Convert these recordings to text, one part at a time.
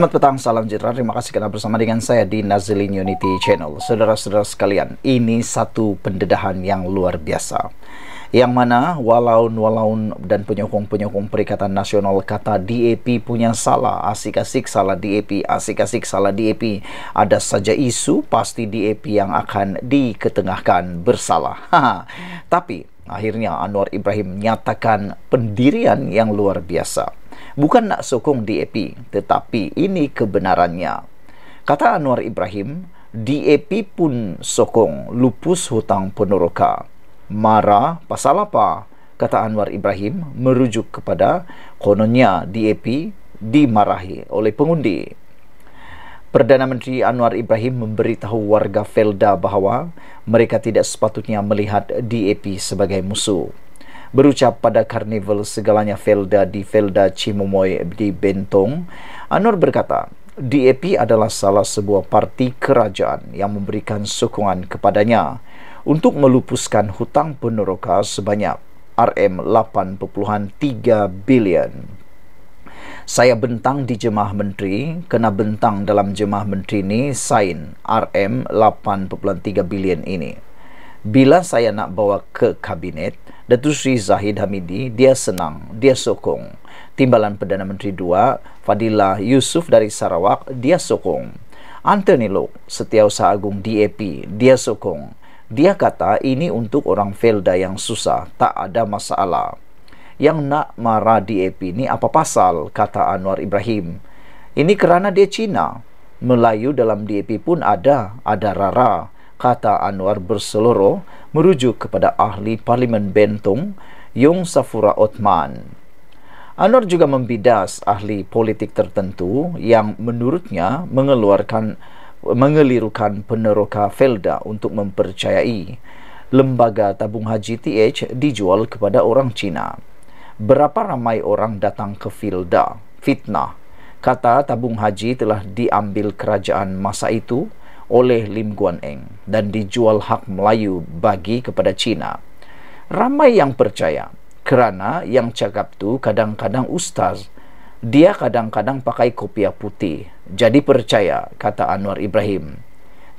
Selamat petang, salam sejahtera. Terima kasih kerana bersama dengan saya di Nazilin Unity Channel. Saudara-saudara sekalian, ini satu pendedahan yang luar biasa. Yang mana walaun-walaun dan penyokong-penyokong Perikatan Nasional kata DAP punya salah, asik-asik salah DAP, asik-asik salah DAP. Ada saja isu, pasti DAP yang akan diketengahkan bersalah. Tapi, akhirnya Anwar Ibrahim nyatakan pendirian yang luar biasa bukan nak sokong DAP tetapi ini kebenarannya. Kata Anwar Ibrahim, DAP pun sokong lupus hutang peneroka. Marah pasal apa? Kata Anwar Ibrahim merujuk kepada kononnya DAP dimarahi oleh pengundi. Perdana Menteri Anwar Ibrahim memberitahu warga Felda bahawa mereka tidak sepatutnya melihat DAP sebagai musuh berucap pada karnival segalanya Felda di Felda Cimomoy di Bentong, Anwar berkata, DAP adalah salah sebuah parti kerajaan yang memberikan sokongan kepadanya untuk melupuskan hutang peneroka sebanyak RM8.3 bilion. Saya bentang di Jemaah Menteri, kena bentang dalam Jemaah Menteri ini sign RM8.3 bilion ini bila saya nak bawa ke kabinet Datuk Sri Zahid Hamidi dia senang dia sokong timbalan Perdana Menteri 2 Fadila Yusuf dari Sarawak dia sokong Anthony Lok Setiausaha Agung DAP dia sokong dia kata ini untuk orang Felda yang susah tak ada masalah yang nak marah DAP ni apa pasal kata Anwar Ibrahim ini kerana dia Cina Melayu dalam DAP pun ada ada Rara kata Anwar berseluruh merujuk kepada ahli Parlimen Bentong, Yong Safura Othman. Anwar juga membidas ahli politik tertentu yang menurutnya mengeluarkan mengelirukan peneroka Felda untuk mempercayai lembaga tabung haji TH dijual kepada orang Cina. Berapa ramai orang datang ke Felda? Fitnah. Kata tabung haji telah diambil kerajaan masa itu oleh Lim Guan Eng dan dijual hak Melayu bagi kepada China. Ramai yang percaya kerana yang cakap tu kadang-kadang ustaz dia kadang-kadang pakai kopiah putih jadi percaya kata Anwar Ibrahim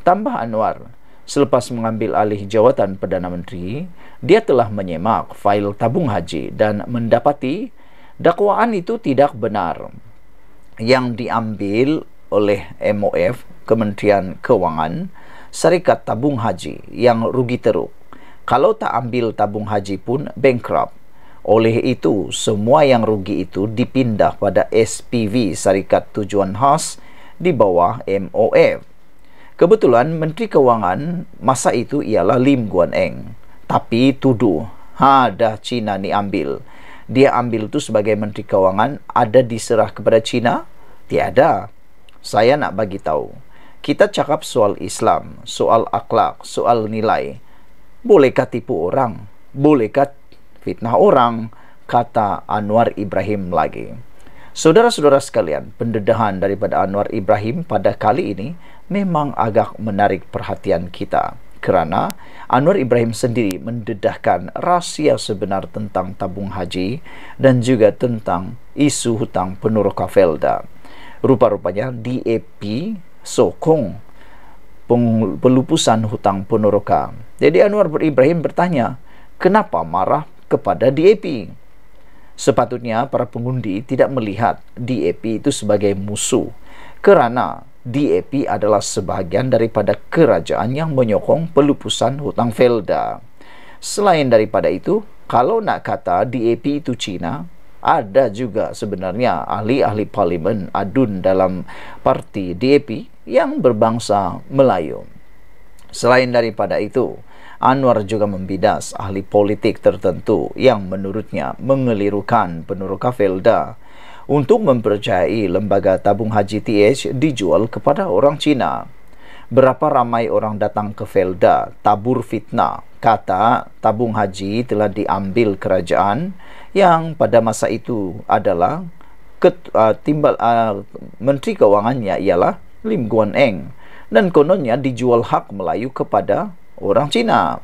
tambah Anwar selepas mengambil alih jawatan Perdana Menteri dia telah menyemak fail tabung haji dan mendapati dakwaan itu tidak benar yang diambil oleh MOF, Kementerian Kewangan, Syarikat Tabung Haji yang rugi teruk. Kalau tak ambil tabung haji pun bankrupt. Oleh itu, semua yang rugi itu dipindah pada SPV Syarikat Tujuan Khas di bawah MOF. Kebetulan Menteri Kewangan masa itu ialah Lim Guan Eng. Tapi tuduh, ha dah Cina ni ambil. Dia ambil tu sebagai Menteri Kewangan ada diserah kepada Cina? Tiada. Tiada saya nak bagi tahu. Kita cakap soal Islam, soal akhlak, soal nilai. Bolehkah tipu orang? Bolehkah fitnah orang? Kata Anwar Ibrahim lagi. Saudara-saudara sekalian, pendedahan daripada Anwar Ibrahim pada kali ini memang agak menarik perhatian kita kerana Anwar Ibrahim sendiri mendedahkan rahsia sebenar tentang tabung haji dan juga tentang isu hutang penurut Kafelda rupa-rupanya DAP sokong pelupusan hutang peneroka. Jadi Anwar Ibrahim bertanya, kenapa marah kepada DAP? Sepatutnya para pengundi tidak melihat DAP itu sebagai musuh kerana DAP adalah sebahagian daripada kerajaan yang menyokong pelupusan hutang Felda. Selain daripada itu, kalau nak kata DAP itu Cina, ada juga sebenarnya ahli-ahli parlimen adun dalam parti DAP yang berbangsa Melayu. Selain daripada itu, Anwar juga membidas ahli politik tertentu yang menurutnya mengelirukan penurut Kafelda untuk mempercayai lembaga tabung haji TH dijual kepada orang Cina berapa ramai orang datang ke Felda tabur fitnah kata tabung haji telah diambil kerajaan yang pada masa itu adalah ket, uh, timbal uh, menteri kewangannya ialah Lim Guan Eng dan kononnya dijual hak Melayu kepada orang Cina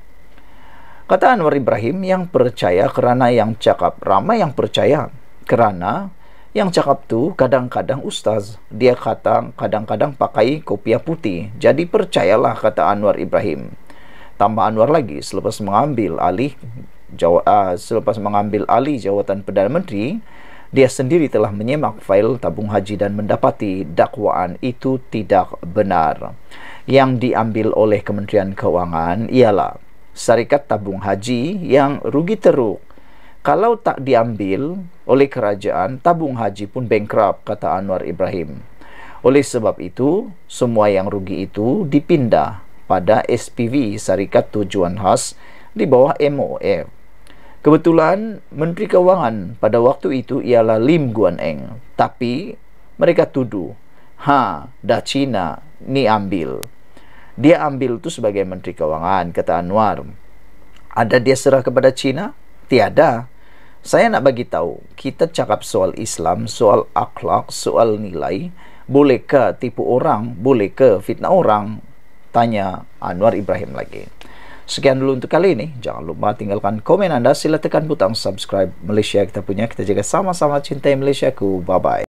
kata Anwar Ibrahim yang percaya kerana yang cakap ramai yang percaya kerana yang cakap tu kadang-kadang ustaz. Dia kata kadang-kadang pakai kopiah putih. Jadi percayalah kata Anwar Ibrahim. Tambah Anwar lagi selepas mengambil alih jaw- uh, ah, selepas mengambil alih jawatan Perdana Menteri, dia sendiri telah menyemak fail tabung haji dan mendapati dakwaan itu tidak benar. Yang diambil oleh Kementerian Keuangan ialah syarikat tabung haji yang rugi teruk kalau tak diambil oleh kerajaan, tabung haji pun bankrupt, kata Anwar Ibrahim. Oleh sebab itu, semua yang rugi itu dipindah pada SPV Syarikat Tujuan Khas di bawah MOF. Kebetulan, Menteri Kewangan pada waktu itu ialah Lim Guan Eng. Tapi, mereka tuduh, ha, dah Cina, ni ambil. Dia ambil tu sebagai Menteri Kewangan, kata Anwar. Ada dia serah kepada Cina? Tiada. Saya nak bagi tahu, kita cakap soal Islam, soal akhlak, soal nilai, bolehkah tipu orang, bolehkah fitnah orang? Tanya Anwar Ibrahim lagi. Sekian dulu untuk kali ini. Jangan lupa tinggalkan komen anda. Sila tekan butang subscribe Malaysia kita punya. Kita jaga sama-sama cintai Malaysia. ku. Bye-bye.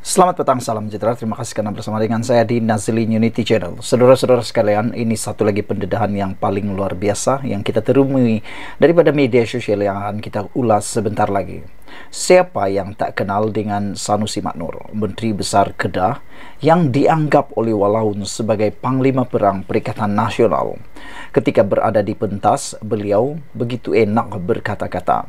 Selamat petang, salam sejahtera. Terima kasih karena bersama dengan saya di Nazilin Unity Channel. Saudara-saudara sekalian, ini satu lagi pendedahan yang paling luar biasa yang kita terumui daripada media sosial yang akan kita ulas sebentar lagi. Siapa yang tak kenal dengan Sanusi Maknur, Menteri Besar Kedah, yang dianggap oleh Walaun sebagai Panglima Perang Perikatan Nasional. Ketika berada di pentas, beliau begitu enak berkata-kata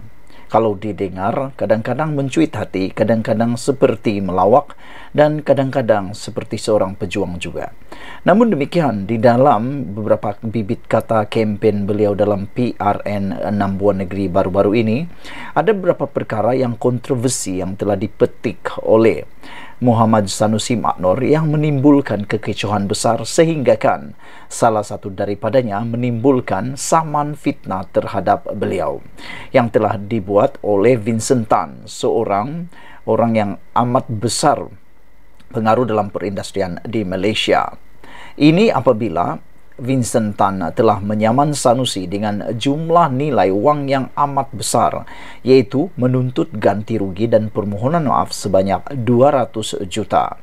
kalau didengar kadang-kadang mencuit hati, kadang-kadang seperti melawak dan kadang-kadang seperti seorang pejuang juga. Namun demikian di dalam beberapa bibit kata kempen beliau dalam PRN Enam Buah Negeri baru-baru ini ada beberapa perkara yang kontroversi yang telah dipetik oleh Muhammad Sanusi Maknor yang menimbulkan kekecohan besar sehingga kan salah satu daripadanya menimbulkan saman fitnah terhadap beliau yang telah dibuat oleh Vincent Tan seorang orang yang amat besar pengaruh dalam perindustrian di Malaysia. Ini apabila Vincent Tan telah menyaman Sanusi dengan jumlah nilai wang yang amat besar yaitu menuntut ganti rugi dan permohonan maaf sebanyak 200 juta.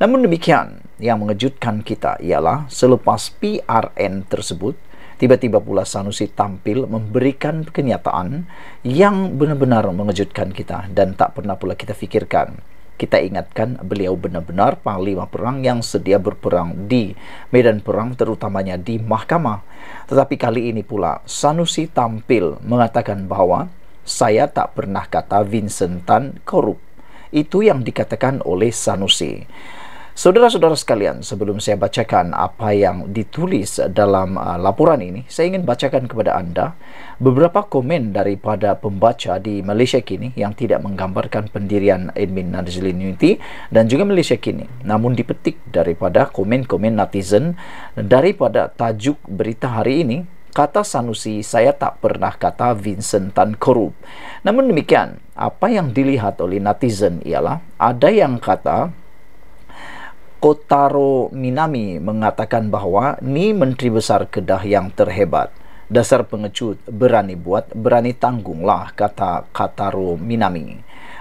Namun demikian, yang mengejutkan kita ialah selepas PRN tersebut Tiba-tiba pula Sanusi tampil memberikan kenyataan yang benar-benar mengejutkan kita dan tak pernah pula kita fikirkan kita ingatkan beliau benar-benar panglima perang yang sedia berperang di medan perang terutamanya di mahkamah. Tetapi kali ini pula Sanusi tampil mengatakan bahwa saya tak pernah kata Vincent Tan korup. Itu yang dikatakan oleh Sanusi. Saudara-saudara sekalian, sebelum saya bacakan apa yang ditulis dalam uh, laporan ini, saya ingin bacakan kepada anda beberapa komen daripada pembaca di Malaysia kini yang tidak menggambarkan pendirian admin Nazlin Unity dan juga Malaysia kini. Namun dipetik daripada komen-komen netizen daripada tajuk berita hari ini, kata Sanusi, saya tak pernah kata Vincent Tan korup. Namun demikian, apa yang dilihat oleh netizen ialah ada yang kata Kotaro Minami mengatakan bahawa ni Menteri Besar Kedah yang terhebat. Dasar pengecut, berani buat, berani tanggunglah kata Kotaro Minami.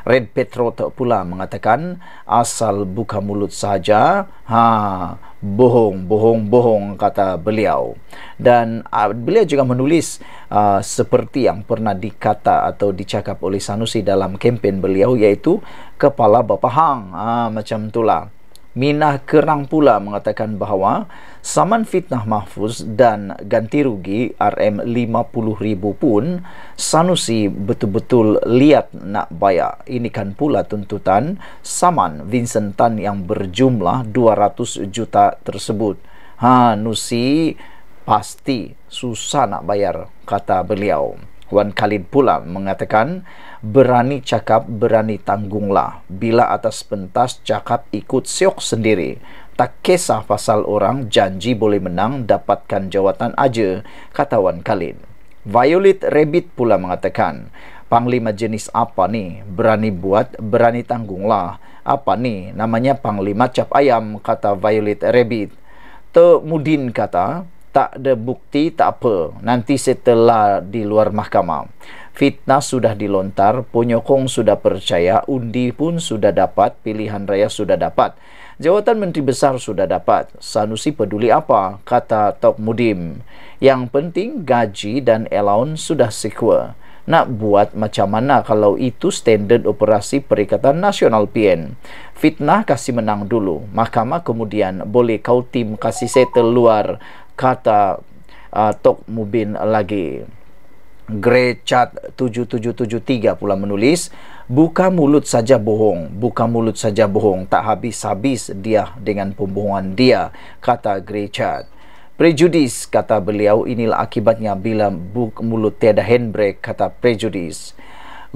Red Petro pula mengatakan asal buka mulut saja, ha bohong, bohong, bohong kata beliau. Dan uh, beliau juga menulis uh, seperti yang pernah dikata atau dicakap oleh Sanusi dalam kempen beliau iaitu kepala Bapak Hang, ha, ah, macam itulah. Minah Kerang pula mengatakan bahawa saman fitnah mahfuz dan ganti rugi RM50,000 pun Sanusi betul-betul lihat nak bayar. Ini kan pula tuntutan saman Vincent Tan yang berjumlah 200 juta tersebut. Ha, Nusi pasti susah nak bayar, kata beliau. Wan Khalid pula mengatakan berani cakap berani tanggunglah bila atas pentas cakap ikut siok sendiri tak kisah pasal orang janji boleh menang dapatkan jawatan aja kata Wan Khalid Violet Rabbit pula mengatakan Panglima jenis apa ni berani buat berani tanggunglah apa ni namanya Panglima Cap Ayam kata Violet Rabbit Temudin kata tak ada bukti tak apa nanti setelah di luar mahkamah fitnah sudah dilontar penyokong sudah percaya undi pun sudah dapat pilihan raya sudah dapat jawatan menteri besar sudah dapat sanusi peduli apa kata Tok Mudim yang penting gaji dan allowance sudah secure nak buat macam mana kalau itu standard operasi Perikatan Nasional PN. Fitnah kasih menang dulu. Mahkamah kemudian boleh kau tim kasih settle luar kata uh, Tok Mubin lagi. Grechat 7773 pula menulis, buka mulut saja bohong, buka mulut saja bohong, tak habis-habis dia dengan pembohongan dia, kata Grechat. Prejudis, kata beliau, inilah akibatnya bila buk mulut tiada handbrake, kata prejudis.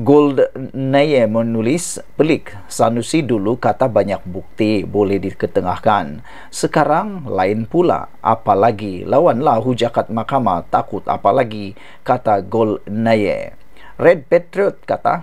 Gold Naye menulis pelik Sanusi dulu kata banyak bukti boleh diketengahkan sekarang lain pula apalagi lawanlah hujakat mahkamah takut apalagi kata Gold Naye Red Patriot kata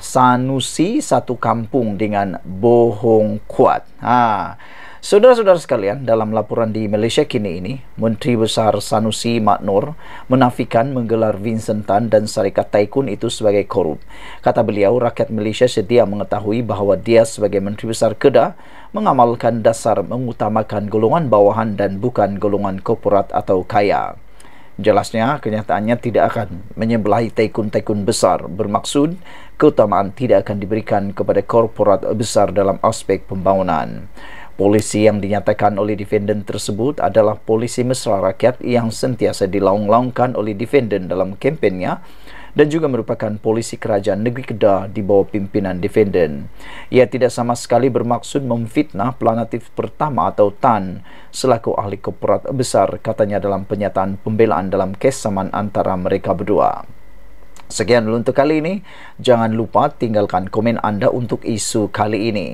Sanusi satu kampung dengan bohong kuat ha Saudara-saudara sekalian, dalam laporan di Malaysia kini ini, Menteri Besar Sanusi Maknur menafikan menggelar Vincent Tan dan Syarikat Taikun itu sebagai korup. Kata beliau, rakyat Malaysia sedia mengetahui bahawa dia sebagai Menteri Besar Kedah mengamalkan dasar mengutamakan golongan bawahan dan bukan golongan korporat atau kaya. Jelasnya, kenyataannya tidak akan menyebelahi taikun-taikun besar bermaksud keutamaan tidak akan diberikan kepada korporat besar dalam aspek pembangunan. Polisi yang dinyatakan oleh defendant tersebut adalah polisi mesra rakyat yang sentiasa dilaung-laungkan oleh defendant dalam kempennya dan juga merupakan polisi kerajaan negeri Kedah di bawah pimpinan defendant. Ia tidak sama sekali bermaksud memfitnah planatif pertama atau TAN selaku ahli korporat besar katanya dalam penyataan pembelaan dalam kes saman antara mereka berdua. Sekian untuk kali ini. Jangan lupa tinggalkan komen anda untuk isu kali ini.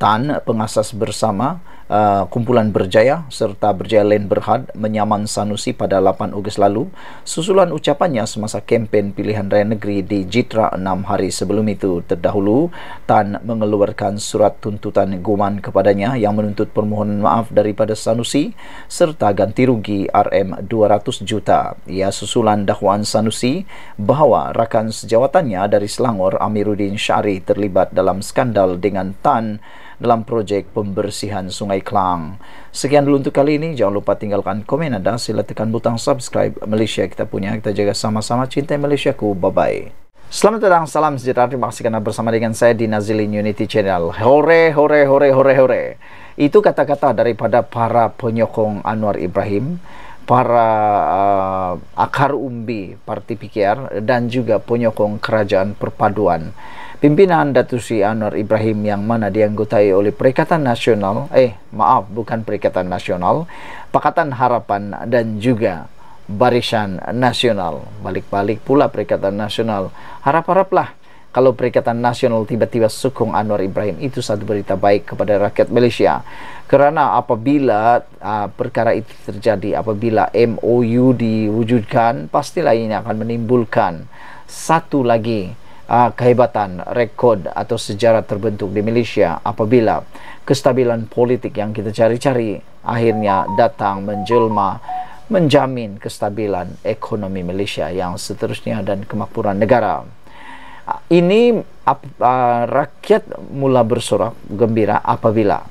Tan pengasas bersama Uh, kumpulan Berjaya serta Berjaya Land Berhad menyaman Sanusi pada 8 Ogos lalu susulan ucapannya semasa kempen pilihan raya negeri di Jitra 6 hari sebelum itu terdahulu Tan mengeluarkan surat tuntutan guman kepadanya yang menuntut permohonan maaf daripada Sanusi serta ganti rugi RM200 juta ia susulan dakwaan Sanusi bahawa rakan sejawatannya dari Selangor Amiruddin Syari terlibat dalam skandal dengan Tan dalam projek pembersihan Sungai Klang. Sekian dulu untuk kali ini. Jangan lupa tinggalkan komen anda. Sila tekan butang subscribe Malaysia kita punya. Kita jaga sama-sama cintai Malaysia ku. Bye-bye. Selamat datang, salam sejahtera. Terima kasih kerana bersama dengan saya di Nazilin Unity Channel. Hore, hore, hore, hore, hore. Itu kata-kata daripada para penyokong Anwar Ibrahim, para uh, akar umbi Parti PKR, dan juga penyokong kerajaan perpaduan. pimpinan Datuk Sri Anwar Ibrahim yang mana dianggotai oleh Perikatan Nasional, eh maaf bukan Perikatan Nasional, Pakatan Harapan dan juga Barisan Nasional. Balik-balik pula Perikatan Nasional. Harap-haraplah kalau Perikatan Nasional tiba-tiba sukung Anwar Ibrahim itu satu berita baik kepada rakyat Malaysia. Kerana apabila uh, perkara itu terjadi, apabila MOU diwujudkan, pastilah ini akan menimbulkan satu lagi uh, kehebatan rekod atau sejarah terbentuk di Malaysia apabila kestabilan politik yang kita cari-cari akhirnya datang menjelma menjamin kestabilan ekonomi Malaysia yang seterusnya dan kemakmuran negara. Ah, ini ap, uh, rakyat mula bersorak gembira apabila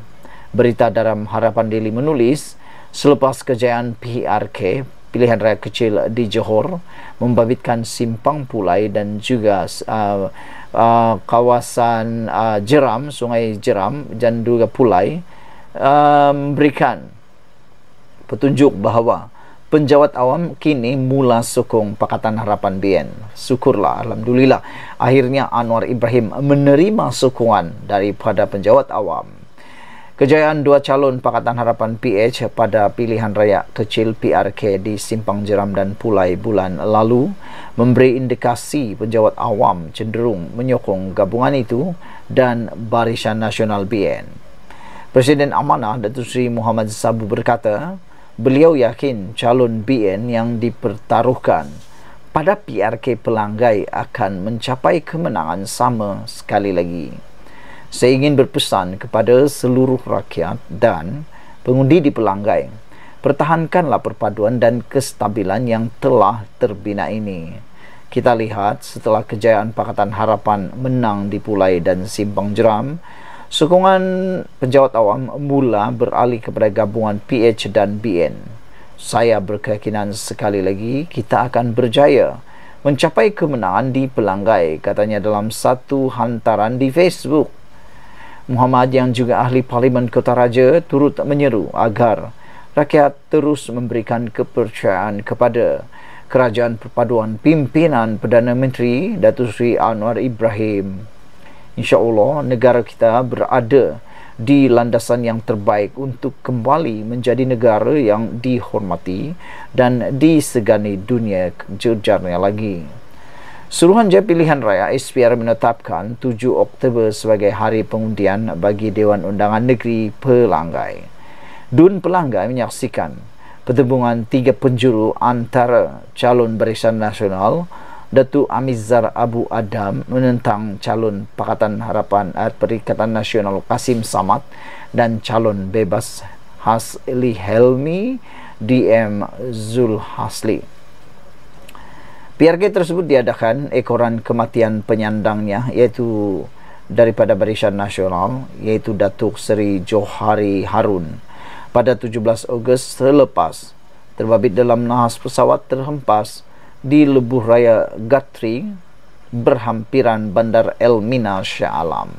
berita dalam Harapan Daily menulis selepas kejayaan PRK pilihan raya kecil di Johor membabitkan simpang pulai dan juga uh, uh, kawasan uh, Jeram Sungai Jeram dan juga pulai uh, memberikan um, petunjuk bahawa penjawat awam kini mula sokong Pakatan Harapan BN. Syukurlah, Alhamdulillah. Akhirnya Anwar Ibrahim menerima sokongan daripada penjawat awam. Kejayaan dua calon Pakatan Harapan PH pada pilihan raya kecil PRK di Simpang Jeram dan Pulai bulan lalu memberi indikasi penjawat awam cenderung menyokong gabungan itu dan Barisan Nasional BN. Presiden Amanah Datuk Seri Muhammad Sabu berkata, beliau yakin calon BN yang dipertaruhkan pada PRK pelanggai akan mencapai kemenangan sama sekali lagi. Saya ingin berpesan kepada seluruh rakyat dan pengundi di pelanggai. Pertahankanlah perpaduan dan kestabilan yang telah terbina ini. Kita lihat setelah kejayaan Pakatan Harapan menang di Pulai dan Simpang Jeram, sokongan penjawat awam mula beralih kepada gabungan PH dan BN. Saya berkeyakinan sekali lagi kita akan berjaya mencapai kemenangan di pelanggai katanya dalam satu hantaran di Facebook. Muhammad yang juga ahli parlimen Kota Raja turut menyeru agar rakyat terus memberikan kepercayaan kepada kerajaan perpaduan pimpinan Perdana Menteri Datuk Sri Anwar Ibrahim. Insya Allah negara kita berada di landasan yang terbaik untuk kembali menjadi negara yang dihormati dan disegani dunia jujurnya lagi. Suruhanjaya Pilihan Raya SPR menetapkan 7 Oktober sebagai hari pengundian bagi Dewan Undangan Negeri Pelanggai. Dun Pelanggai menyaksikan pertemuan tiga penjuru antara calon barisan nasional Datuk Amizar Abu Adam menentang calon Pakatan Harapan eh, Perikatan Nasional Kasim Samad dan calon bebas Hasli Helmi DM Zul Hasli. PRK tersebut diadakan ekoran kematian penyandangnya iaitu daripada Barisan Nasional iaitu Datuk Seri Johari Harun pada 17 Ogos selepas terbabit dalam nahas pesawat terhempas di lebuh raya Gatri berhampiran Bandar El Mina Shah Alam.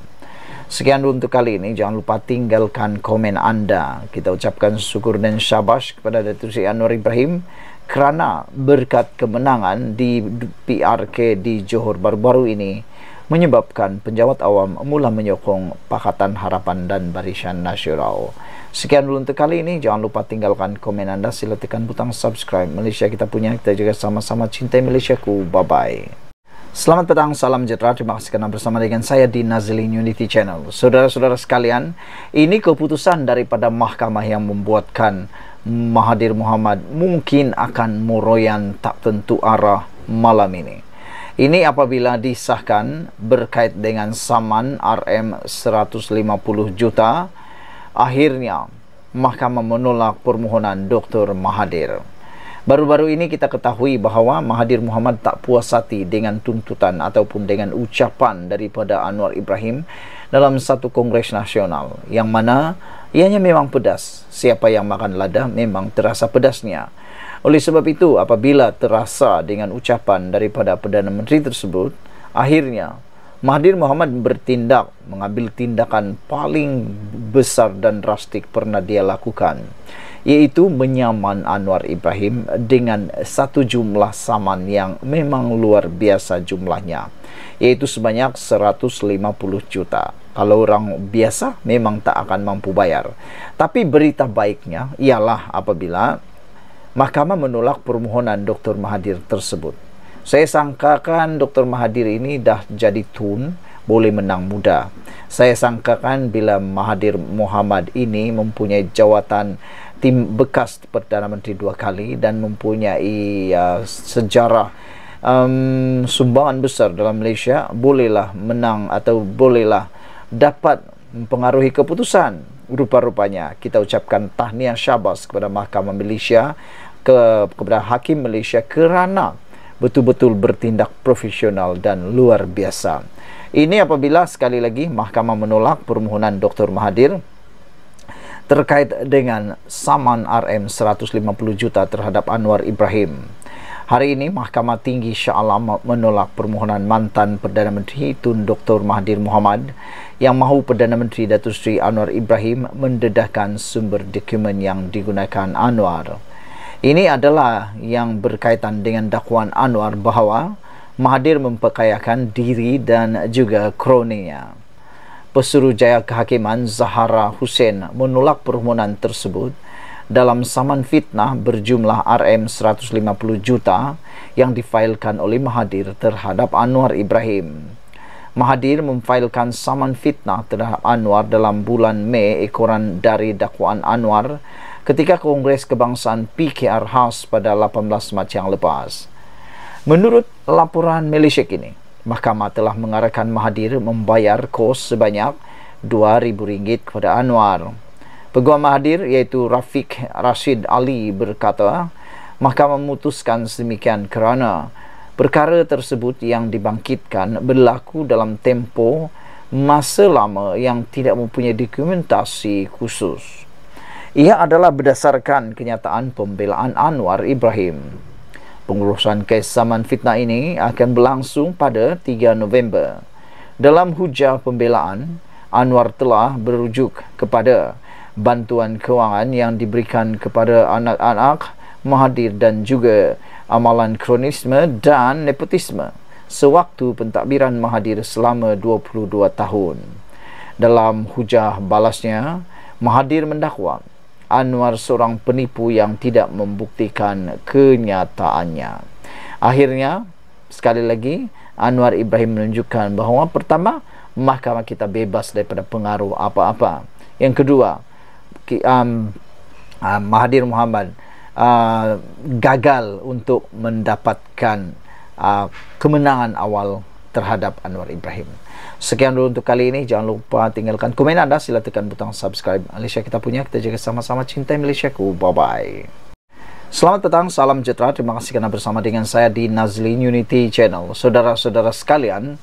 Sekian dulu untuk kali ini. Jangan lupa tinggalkan komen anda. Kita ucapkan syukur dan syabas kepada Datuk Seri Anwar Ibrahim kerana berkat kemenangan di PRK di Johor baru-baru ini menyebabkan penjawat awam mula menyokong Pakatan Harapan dan Barisan Nasional. Sekian dulu untuk kali ini. Jangan lupa tinggalkan komen anda. Sila tekan butang subscribe. Malaysia kita punya. Kita juga sama-sama cintai Malaysia ku. Bye-bye. Selamat petang, salam sejahtera. Terima kasih kerana bersama dengan saya di Nazilin Unity Channel. Saudara-saudara sekalian, ini keputusan daripada mahkamah yang membuatkan Mahathir Muhammad mungkin akan meroyan tak tentu arah malam ini. Ini apabila disahkan berkait dengan saman RM150 juta, akhirnya mahkamah menolak permohonan Dr. Mahathir. Baru-baru ini kita ketahui bahawa Mahathir Muhammad tak puas hati dengan tuntutan ataupun dengan ucapan daripada Anwar Ibrahim dalam satu kongres nasional yang mana ianya memang pedas. Siapa yang makan lada memang terasa pedasnya. Oleh sebab itu, apabila terasa dengan ucapan daripada Perdana Menteri tersebut, akhirnya Mahathir Mohamad bertindak mengambil tindakan paling besar dan drastik pernah dia lakukan yaitu menyaman Anwar Ibrahim dengan satu jumlah saman yang memang luar biasa jumlahnya yaitu sebanyak 150 juta kalau orang biasa memang tak akan mampu bayar. Tapi berita baiknya ialah apabila mahkamah menolak permohonan Dr. Mahathir tersebut. Saya sangkakan Dr. Mahathir ini dah jadi tun, boleh menang muda. Saya sangkakan bila Mahathir Muhammad ini mempunyai jawatan tim bekas Perdana Menteri dua kali dan mempunyai uh, sejarah um, sumbangan besar dalam Malaysia, bolehlah menang atau bolehlah dapat mempengaruhi keputusan rupa-rupanya kita ucapkan tahniah syabas kepada mahkamah Malaysia ke kepada hakim Malaysia kerana betul-betul bertindak profesional dan luar biasa. Ini apabila sekali lagi mahkamah menolak permohonan Dr. Mahathir terkait dengan saman RM150 juta terhadap Anwar Ibrahim. Hari ini Mahkamah Tinggi Shah Alam menolak permohonan mantan Perdana Menteri Tun Dr. Mahathir Mohamad yang mahu Perdana Menteri Datuk Seri Anwar Ibrahim mendedahkan sumber dokumen yang digunakan Anwar. Ini adalah yang berkaitan dengan dakwaan Anwar bahawa Mahathir memperkayakan diri dan juga kroninya. Pesuruhjaya Kehakiman Zahara Hussein menolak permohonan tersebut dalam saman fitnah berjumlah RM150 juta yang difailkan oleh Mahathir terhadap Anwar Ibrahim. Mahathir memfailkan saman fitnah terhadap Anwar dalam bulan Mei ekoran dari dakwaan Anwar ketika Kongres Kebangsaan PKR House pada 18 Mac yang lepas. Menurut laporan Malaysia kini, mahkamah telah mengarahkan Mahathir membayar kos sebanyak RM2,000 kepada Anwar. Peguam Mahathir iaitu Rafiq Rashid Ali berkata, mahkamah memutuskan sedemikian kerana perkara tersebut yang dibangkitkan berlaku dalam tempo masa lama yang tidak mempunyai dokumentasi khusus. Ia adalah berdasarkan kenyataan pembelaan Anwar Ibrahim. Pengurusan kes zaman fitnah ini akan berlangsung pada 3 November. Dalam hujah pembelaan, Anwar telah berujuk kepada bantuan kewangan yang diberikan kepada anak-anak, mahadir dan juga amalan kronisme dan nepotisme sewaktu pentadbiran mahadir selama 22 tahun. Dalam hujah balasnya, mahadir mendakwa Anwar seorang penipu yang tidak membuktikan kenyataannya. Akhirnya, sekali lagi, Anwar Ibrahim menunjukkan bahawa pertama, mahkamah kita bebas daripada pengaruh apa-apa. Yang kedua, um, uh, Mahathir Muhammad uh, gagal untuk mendapatkan uh, kemenangan awal terhadap Anwar Ibrahim. Sekian dulu untuk kali ini. Jangan lupa tinggalkan komen anda. Sila tekan butang subscribe Malaysia kita punya. Kita jaga sama-sama cintai Malaysia ku. Bye-bye. Selamat datang, salam sejahtera. Terima kasih kerana bersama dengan saya di Nazli Unity Channel. Saudara-saudara sekalian,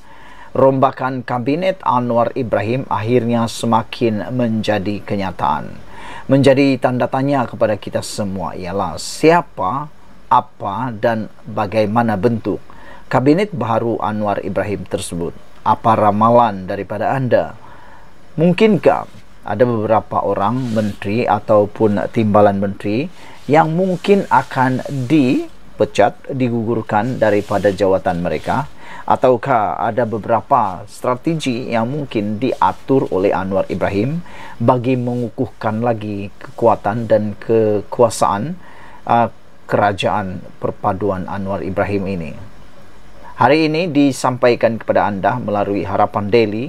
rombakan kabinet Anwar Ibrahim akhirnya semakin menjadi kenyataan menjadi tanda tanya kepada kita semua ialah siapa, apa dan bagaimana bentuk kabinet baru Anwar Ibrahim tersebut. Apa ramalan daripada anda? Mungkinkah ada beberapa orang menteri ataupun timbalan menteri yang mungkin akan dipecat, digugurkan daripada jawatan mereka ataukah ada beberapa strategi yang mungkin diatur oleh Anwar Ibrahim bagi mengukuhkan lagi kekuatan dan kekuasaan uh, kerajaan perpaduan Anwar Ibrahim ini. Hari ini disampaikan kepada anda melalui Harapan Daily.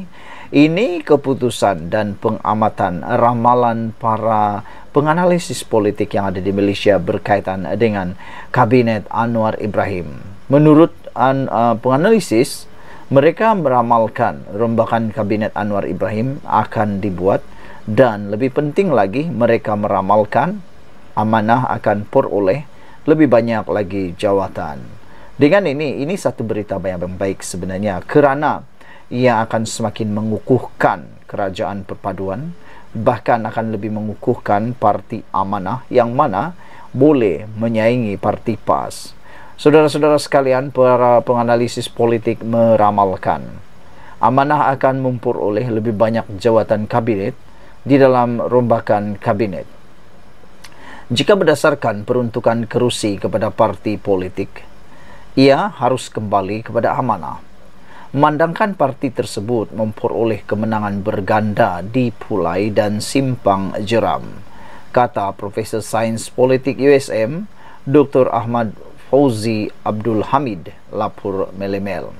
Ini keputusan dan pengamatan ramalan para penganalisis politik yang ada di Malaysia berkaitan dengan kabinet Anwar Ibrahim. Menurut an, uh, penganalisis mereka meramalkan rombakan kabinet Anwar Ibrahim akan dibuat dan lebih penting lagi mereka meramalkan amanah akan peroleh lebih banyak lagi jawatan. Dengan ini, ini satu berita yang baik sebenarnya kerana ia akan semakin mengukuhkan kerajaan perpaduan bahkan akan lebih mengukuhkan parti amanah yang mana boleh menyaingi parti PAS. Saudara-saudara sekalian, para penganalisis politik meramalkan amanah akan memperoleh lebih banyak jawatan kabinet di dalam rombakan kabinet. Jika berdasarkan peruntukan kerusi kepada parti politik, ia harus kembali kepada amanah. Mandangkan parti tersebut memperoleh kemenangan berganda di Pulai dan Simpang Jeram, kata Profesor Sains Politik USM, Dr. Ahmad Fauzi Abdul Hamid lapor Melemel.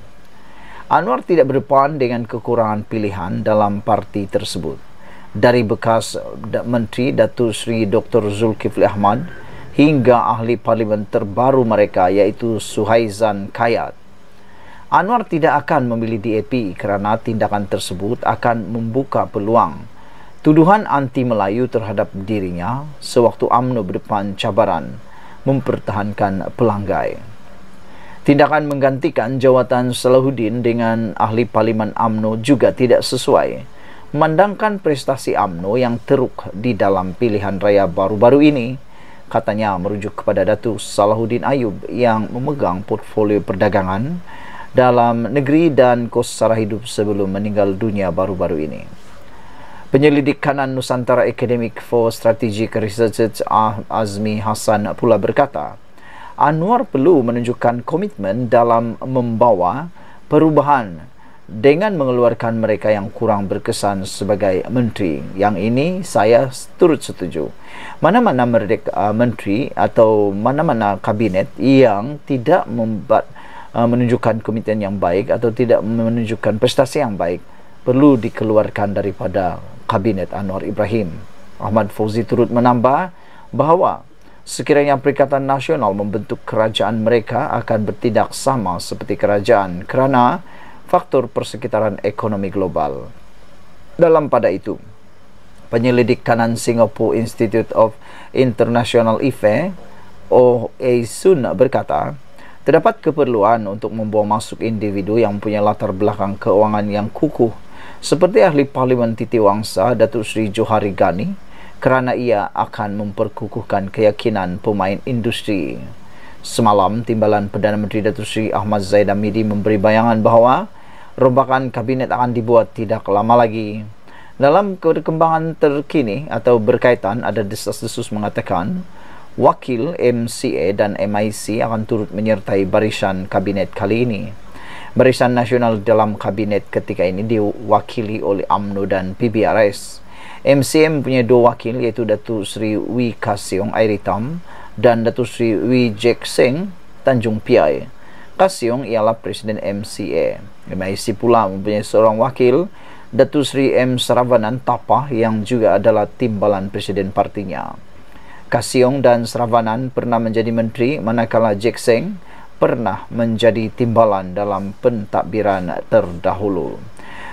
Anwar tidak berdepan dengan kekurangan pilihan dalam parti tersebut. Dari bekas Menteri Datu Sri Dr. Zulkifli Ahmad hingga ahli parlimen terbaru mereka iaitu Suhaizan Kayat. Anwar tidak akan memilih DAP kerana tindakan tersebut akan membuka peluang tuduhan anti Melayu terhadap dirinya sewaktu UMNO berdepan cabaran mempertahankan pelanggai. Tindakan menggantikan jawatan Salahuddin dengan ahli parlimen AMNO juga tidak sesuai. Mandangkan prestasi AMNO yang teruk di dalam pilihan raya baru-baru ini, katanya merujuk kepada Datuk Salahuddin Ayub yang memegang portfolio perdagangan dalam negeri dan kos sara hidup sebelum meninggal dunia baru-baru ini. Penyelidik Kanan Nusantara Academic for Strategic Research ah Azmi Hassan pula berkata, Anwar perlu menunjukkan komitmen dalam membawa perubahan dengan mengeluarkan mereka yang kurang berkesan sebagai menteri. Yang ini saya turut setuju. Mana-mana merdeka uh, menteri atau mana-mana kabinet yang tidak membuat ah, menunjukkan komitmen yang baik atau tidak menunjukkan prestasi yang baik perlu dikeluarkan daripada Kabinet Anwar Ibrahim. Ahmad Fauzi turut menambah bahawa sekiranya Perikatan Nasional membentuk kerajaan mereka akan bertindak sama seperti kerajaan kerana faktor persekitaran ekonomi global. Dalam pada itu, penyelidik kanan Singapore Institute of International Affairs Oh A. Sun berkata, terdapat keperluan untuk membawa masuk individu yang punya latar belakang keuangan yang kukuh seperti ahli parlimen Titi Wangsa Datuk Sri Johari Gani kerana ia akan memperkukuhkan keyakinan pemain industri. Semalam, Timbalan Perdana Menteri Datuk Sri Ahmad Zaid Hamidi memberi bayangan bahawa rombakan kabinet akan dibuat tidak lama lagi. Dalam perkembangan terkini atau berkaitan ada desas-desus mengatakan wakil MCA dan MIC akan turut menyertai barisan kabinet kali ini. Barisan Nasional dalam kabinet ketika ini diwakili oleh AMNO dan PBRS. MCM punya dua wakil iaitu Datu Sri Wee Kasiong Airitam dan Datu Sri Wee Jack Seng Tanjung Piai. Kasiong ialah Presiden MCA. MIC pula mempunyai seorang wakil Datu Sri M. Saravanan Tapah yang juga adalah timbalan Presiden partinya. Kasiong dan Saravanan pernah menjadi menteri manakala Jack Seng pernah menjadi timbalan dalam pentadbiran terdahulu.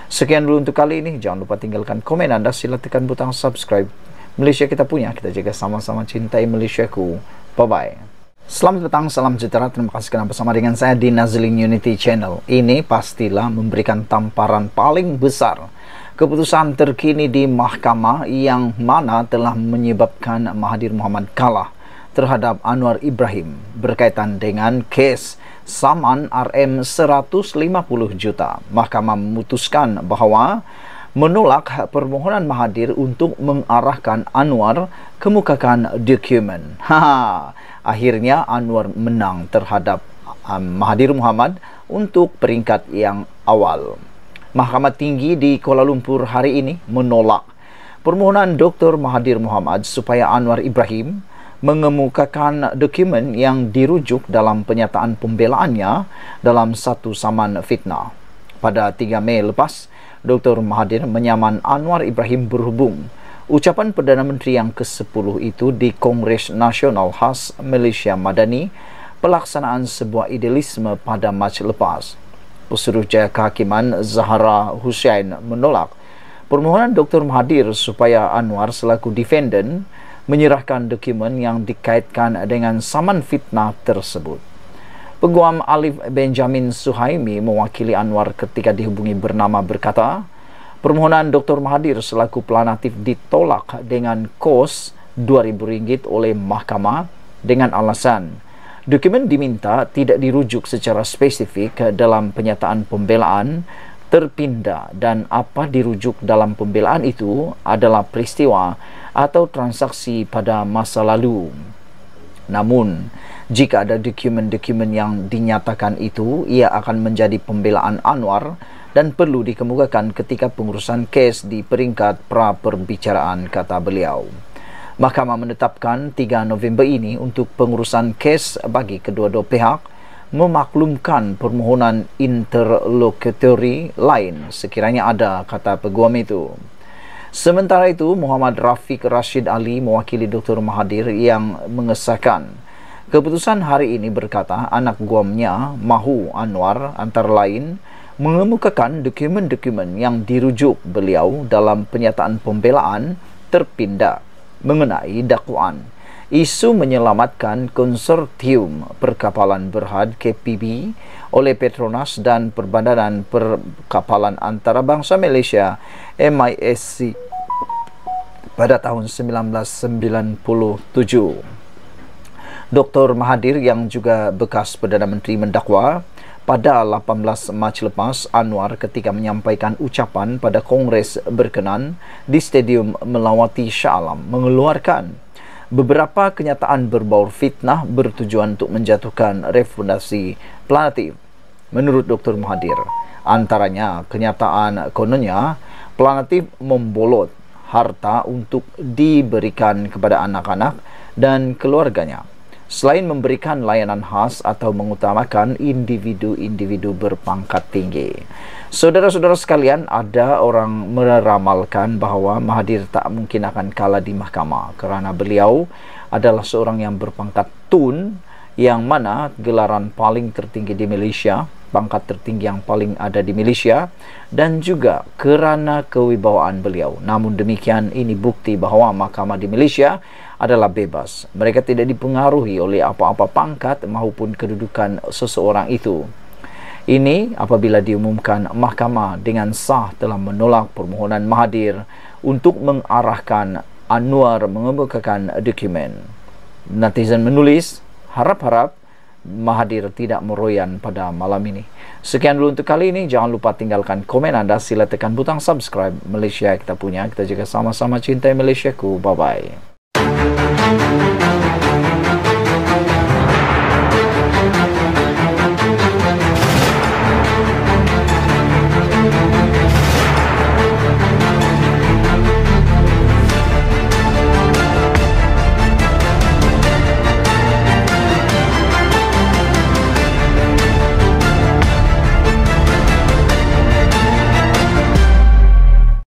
Sekian dulu untuk kali ini. Jangan lupa tinggalkan komen anda. Sila tekan butang subscribe. Malaysia kita punya. Kita jaga sama-sama cintai Malaysia ku. Bye-bye. Selamat petang, salam sejahtera. Terima kasih kerana bersama dengan saya di Nazlin Unity Channel. Ini pastilah memberikan tamparan paling besar keputusan terkini di mahkamah yang mana telah menyebabkan Mahathir Muhammad kalah terhadap Anwar Ibrahim berkaitan dengan kes saman RM150 juta. Mahkamah memutuskan bahawa menolak permohonan Mahathir untuk mengarahkan Anwar kemukakan dokumen. Ha, ha, akhirnya Anwar menang terhadap um, Mahathir Muhammad untuk peringkat yang awal. Mahkamah Tinggi di Kuala Lumpur hari ini menolak permohonan Dr. Mahathir Muhammad supaya Anwar Ibrahim mengemukakan dokumen yang dirujuk dalam penyataan pembelaannya dalam satu saman fitnah. Pada 3 Mei lepas, Dr. Mahathir menyaman Anwar Ibrahim berhubung. Ucapan Perdana Menteri yang ke-10 itu di Kongres Nasional khas Malaysia Madani pelaksanaan sebuah idealisme pada Mac lepas. Jaya Kehakiman Zahara Hussein menolak permohonan Dr. Mahathir supaya Anwar selaku defendant menyerahkan dokumen yang dikaitkan dengan saman fitnah tersebut. Peguam Alif Benjamin Suhaimi mewakili Anwar ketika dihubungi bernama berkata, permohonan Dr. Mahathir selaku pelanatif ditolak dengan kos rm ringgit oleh mahkamah dengan alasan dokumen diminta tidak dirujuk secara spesifik dalam penyataan pembelaan terpindah dan apa dirujuk dalam pembelaan itu adalah peristiwa atau transaksi pada masa lalu. Namun, jika ada dokumen-dokumen yang dinyatakan itu, ia akan menjadi pembelaan Anwar dan perlu dikemukakan ketika pengurusan kes di peringkat pra-perbicaraan, kata beliau. Mahkamah menetapkan 3 November ini untuk pengurusan kes bagi kedua-dua pihak memaklumkan permohonan interlocutory lain sekiranya ada, kata peguam itu. Sementara itu, Muhammad Rafiq Rashid Ali mewakili Dr. Mahathir yang mengesahkan keputusan hari ini berkata anak guamnya Mahu Anwar antara lain mengemukakan dokumen-dokumen yang dirujuk beliau dalam penyataan pembelaan terpinda mengenai dakwaan. Isu menyelamatkan konsortium perkapalan berhad KPB oleh Petronas dan Perbandaran Perkapalan Antarabangsa Malaysia MISC pada tahun 1997. Dr. Mahathir yang juga bekas Perdana Menteri mendakwa pada 18 Mac lepas Anwar ketika menyampaikan ucapan pada Kongres berkenan di Stadium Melawati Shah Alam mengeluarkan beberapa kenyataan berbaur fitnah bertujuan untuk menjatuhkan refundasi planetif. Menurut Dr. Muhadir, antaranya kenyataan kononnya planetif membolot harta untuk diberikan kepada anak-anak dan keluarganya. Selain memberikan layanan khas atau mengutamakan individu-individu berpangkat tinggi. Saudara-saudara sekalian, ada orang meramalkan bahawa Mahathir tak mungkin akan kalah di mahkamah kerana beliau adalah seorang yang berpangkat tun yang mana gelaran paling tertinggi di Malaysia, pangkat tertinggi yang paling ada di Malaysia dan juga kerana kewibawaan beliau. Namun demikian ini bukti bahawa mahkamah di Malaysia adalah bebas. Mereka tidak dipengaruhi oleh apa-apa pangkat maupun kedudukan seseorang itu ini apabila diumumkan mahkamah dengan sah telah menolak permohonan Mahathir untuk mengarahkan Anwar mengemukakan dokumen. Netizen menulis, harap-harap Mahathir tidak meroyan pada malam ini. Sekian dulu untuk kali ini. Jangan lupa tinggalkan komen anda. Sila tekan butang subscribe. Malaysia kita punya. Kita juga sama-sama cintai Malaysia ku. Bye-bye.